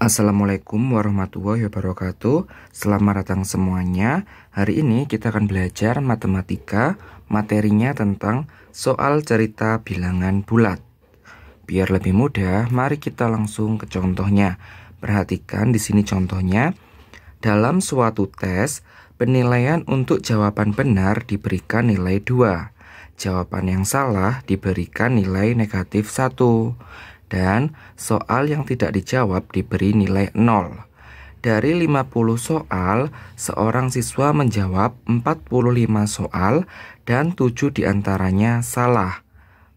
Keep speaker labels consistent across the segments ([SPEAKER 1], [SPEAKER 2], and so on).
[SPEAKER 1] Assalamualaikum warahmatullahi wabarakatuh Selamat datang semuanya Hari ini kita akan belajar matematika Materinya tentang soal cerita bilangan bulat Biar lebih mudah, mari kita langsung ke contohnya Perhatikan di sini contohnya Dalam suatu tes, penilaian untuk jawaban benar diberikan nilai 2 Jawaban yang salah diberikan nilai negatif 1 dan soal yang tidak dijawab diberi nilai 0. Dari 50 soal, seorang siswa menjawab 45 soal dan 7 diantaranya salah.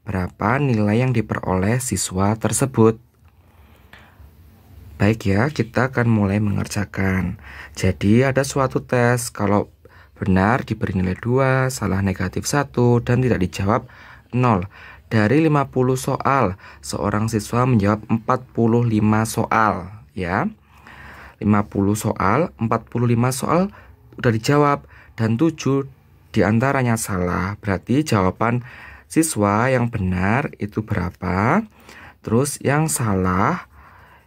[SPEAKER 1] Berapa nilai yang diperoleh siswa tersebut? Baik ya, kita akan mulai mengerjakan. Jadi ada suatu tes, kalau benar diberi nilai 2, salah negatif 1, dan tidak dijawab 0. Dari 50 soal, seorang siswa menjawab 45 soal, ya. 50 soal, 45 soal udah dijawab dan 7 diantaranya salah. Berarti jawaban siswa yang benar itu berapa? Terus yang salah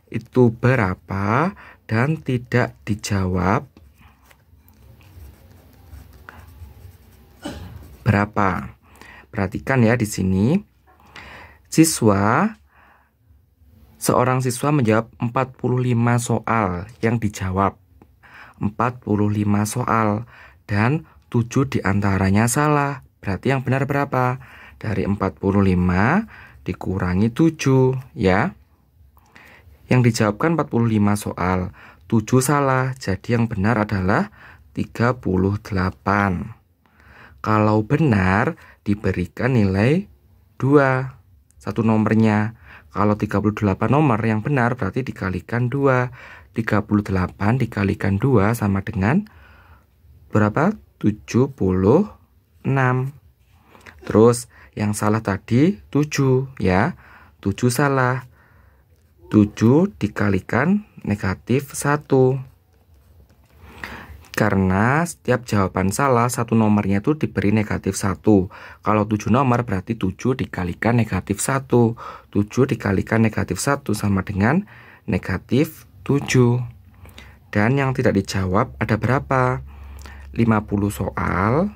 [SPEAKER 1] itu berapa dan tidak dijawab berapa. Perhatikan ya di sini. Siswa Seorang siswa menjawab 45 soal yang dijawab. 45 soal dan 7 diantaranya salah. Berarti yang benar berapa? Dari 45 dikurangi 7 ya. Yang dijawabkan 45 soal, 7 salah. Jadi yang benar adalah 38. Kalau benar diberikan nilai 2 satu nomornya. Kalau 38 nomor yang benar berarti dikalikan 2. 38 dikalikan 2 sama dengan berapa? 76. Terus yang salah tadi 7 ya. 7 salah. 7 dikalikan negatif 1 karena setiap jawaban salah satu nomornya itu diberi negatif 1 kalau 7 nomor berarti 7 dikalikan negatif 1 7 dikalikan negatif 1 sama dengan negatif 7 dan yang tidak dijawab ada berapa? 50 soal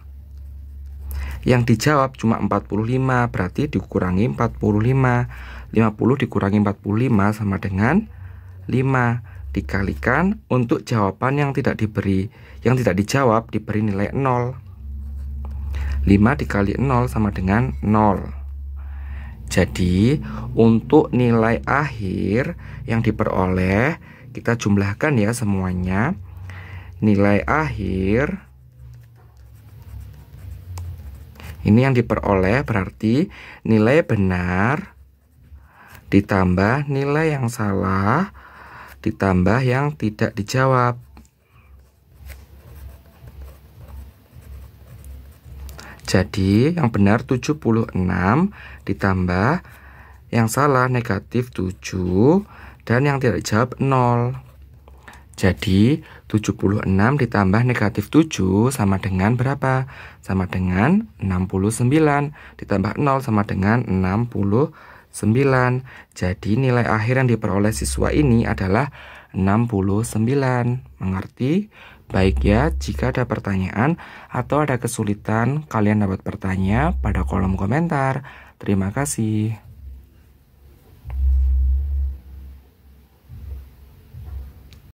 [SPEAKER 1] yang dijawab cuma 45 berarti dikurangi 45 50 dikurangi 45 sama dengan 5 dikalikan untuk jawaban yang tidak diberi yang tidak dijawab diberi nilai 0 5 dikali 0 sama dengan 0 jadi untuk nilai akhir yang diperoleh kita jumlahkan ya semuanya nilai akhir ini yang diperoleh berarti nilai benar ditambah nilai yang salah ditambah yang tidak dijawab. Jadi yang benar 76 ditambah yang salah negatif 7 dan yang tidak dijawab 0. Jadi 76 ditambah negatif 7 sama dengan berapa? Sama dengan 69 ditambah 0 sama dengan 69 sembilan. Jadi nilai akhir yang diperoleh siswa ini adalah 69. Mengerti? Baik ya, jika ada pertanyaan atau ada kesulitan, kalian dapat bertanya pada kolom komentar. Terima kasih.